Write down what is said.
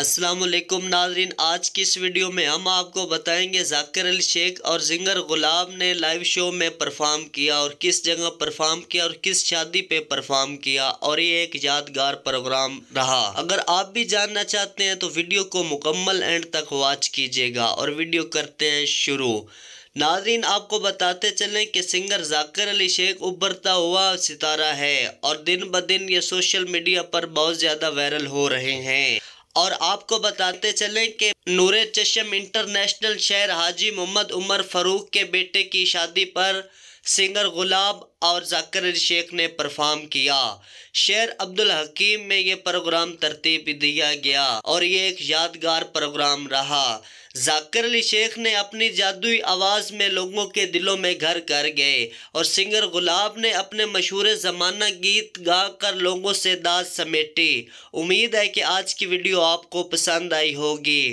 असलम नाजरीन आज की इस वीडियो में हम आपको बताएंगे जाकिर अली शेख और जिंगर गुलाब ने लाइव शो में परफॉर्म किया और किस जगह परफॉर्म किया और किस शादी पे परफॉर्म किया और ये एक यादगार प्रोग्राम रहा अगर आप भी जानना चाहते हैं तो वीडियो को मुकम्मल एंड तक वॉच कीजिएगा और वीडियो करते हैं शुरू नाजरीन आपको बताते चलें कि सिंगर जाकिर अली शेख उभरता हुआ सितारा है और दिन ब दिन ये सोशल मीडिया पर बहुत ज़्यादा वायरल हो रहे हैं और आपको बताते चलें कि नूर चशम इंटरनेशनल शहर हाजी मोहम्मद उमर फरूक के बेटे की शादी पर सिंगर गुलाब और जाकर शेख ने परफॉर्म किया शेर अब्दुल हकीम में ये प्रोग्राम तरतीब दिया गया और ये एक यादगार प्रोग्राम रहा जाकर अली शेख ने अपनी जादुई आवाज़ में लोगों के दिलों में घर कर गए और सिंगर गुलाब ने अपने मशहूर ज़माना गीत गा कर लोगों से दाद समेटी उम्मीद है कि आज की वीडियो आपको पसंद आई होगी